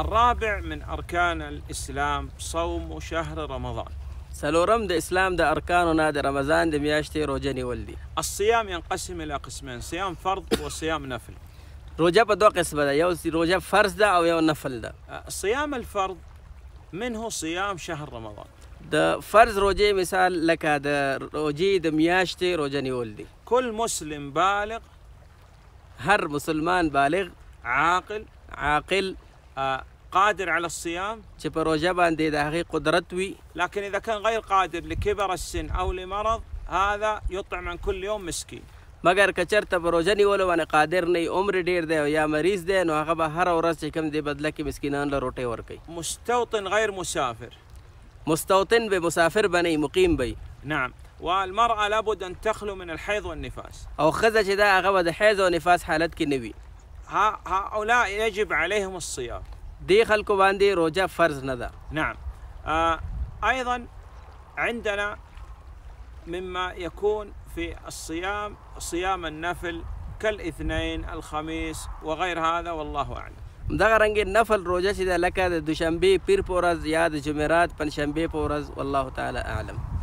الرابع من أركان الإسلام صوم شهر رمضان سلورم ده إسلام ده أركان ده رمضان ده مياشتي روجني ولدي الصيام ينقسم إلى قسمين صيام فرض وصيام نفل روجة بدو قسم ده يو روجة فرض ده أو يو نفل ده أه، صيام الفرض منه صيام شهر رمضان ده فرض روجي مثال لك ده روجي ده مياشتي روجني ولدي كل مسلم بالغ هر مسلمان بالغ عاقل عاقل قادر على الصيام لكن إذا كان غير قادر لكبر السن أو لمرض هذا يطعم عن كل يوم مسكين مگر که چېرته په روژه نیولو قادر نه وي عمر ډېر دی یا مریض دی نو هغه به هر ورځ چې کوم دی بدله کې مسکینان له روټۍ ورکوي مستوطن غیر مسافر مستوطن به مسافر بني مقیم بي نعم والمرأة لابد أن تخلو من الحيض والنفاس أو خذ جدا غوا د حيض او نفاس حالت کې نوي هؤلاء يجب عليهم الصيام دي خلقوا باندي روجا فرض ندا نعم آه أيضا عندنا مما يكون في الصيام صيام النفل كالاثنين الخميس وغير هذا والله أعلم دغه نفل روزه چې لکه د دوشنبه پیر پورز یا د جمعرات پورز والله تعالی اعلم